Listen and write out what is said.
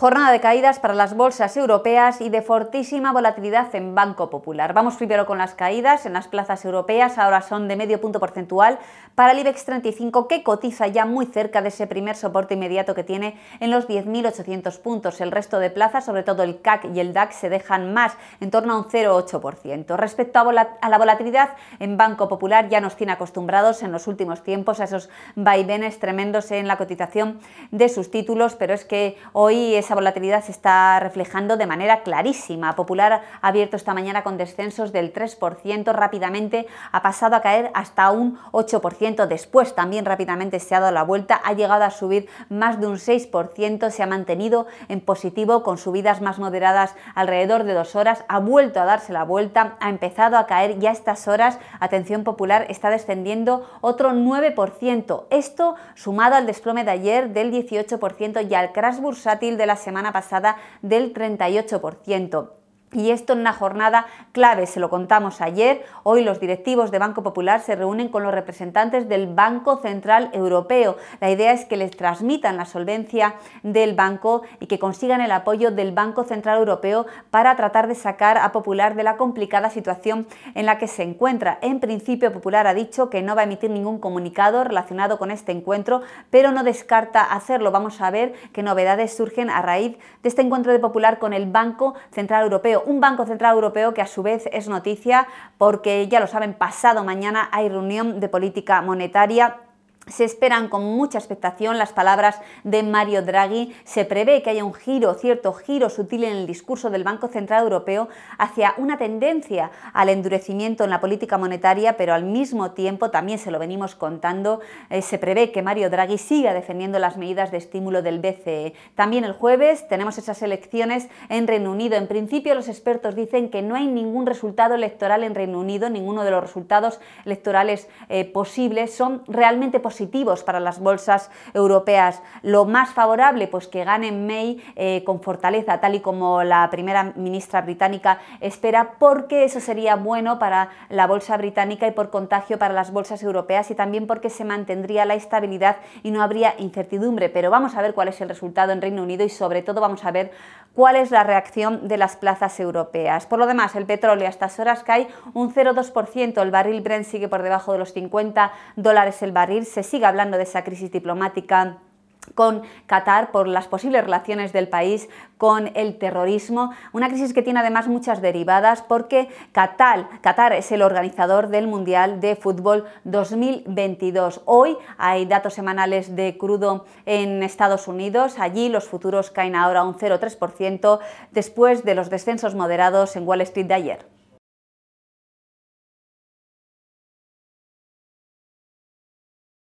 Jornada de caídas para las bolsas europeas y de fortísima volatilidad en Banco Popular. Vamos primero con las caídas en las plazas europeas, ahora son de medio punto porcentual para el IBEX 35 que cotiza ya muy cerca de ese primer soporte inmediato que tiene en los 10.800 puntos. El resto de plazas, sobre todo el CAC y el DAX, se dejan más, en torno a un 0,8%. Respecto a, a la volatilidad en Banco Popular ya nos tiene acostumbrados en los últimos tiempos a esos vaivenes tremendos en la cotización de sus títulos, pero es que hoy es esa volatilidad se está reflejando de manera clarísima. Popular ha abierto esta mañana con descensos del 3%, rápidamente ha pasado a caer hasta un 8%, después también rápidamente se ha dado la vuelta, ha llegado a subir más de un 6%, se ha mantenido en positivo con subidas más moderadas alrededor de dos horas, ha vuelto a darse la vuelta, ha empezado a caer ya estas horas, atención popular está descendiendo otro 9%, esto sumado al desplome de ayer del 18% y al crash bursátil de la semana pasada del 38%. Y esto en una jornada clave, se lo contamos ayer. Hoy los directivos de Banco Popular se reúnen con los representantes del Banco Central Europeo. La idea es que les transmitan la solvencia del banco y que consigan el apoyo del Banco Central Europeo para tratar de sacar a Popular de la complicada situación en la que se encuentra. En principio, Popular ha dicho que no va a emitir ningún comunicado relacionado con este encuentro, pero no descarta hacerlo. Vamos a ver qué novedades surgen a raíz de este encuentro de Popular con el Banco Central Europeo un Banco Central Europeo que a su vez es noticia porque, ya lo saben, pasado mañana hay reunión de política monetaria se esperan con mucha expectación las palabras de Mario Draghi. Se prevé que haya un giro, cierto giro sutil en el discurso del Banco Central Europeo hacia una tendencia al endurecimiento en la política monetaria, pero al mismo tiempo, también se lo venimos contando, eh, se prevé que Mario Draghi siga defendiendo las medidas de estímulo del BCE. También el jueves tenemos esas elecciones en Reino Unido. En principio los expertos dicen que no hay ningún resultado electoral en Reino Unido, ninguno de los resultados electorales eh, posibles son realmente posibles positivos para las bolsas europeas. Lo más favorable, pues que gane May eh, con fortaleza, tal y como la primera ministra británica espera, porque eso sería bueno para la bolsa británica y por contagio para las bolsas europeas y también porque se mantendría la estabilidad y no habría incertidumbre. Pero vamos a ver cuál es el resultado en Reino Unido y sobre todo vamos a ver cuál es la reacción de las plazas europeas. Por lo demás, el petróleo a estas horas cae un 0,2%, el barril Brent sigue por debajo de los 50 dólares el barril, se sigue hablando de esa crisis diplomática con Qatar por las posibles relaciones del país con el terrorismo, una crisis que tiene además muchas derivadas porque Qatar, es el organizador del Mundial de Fútbol 2022. Hoy hay datos semanales de crudo en Estados Unidos, allí los futuros caen ahora un 0,3% después de los descensos moderados en Wall Street de ayer.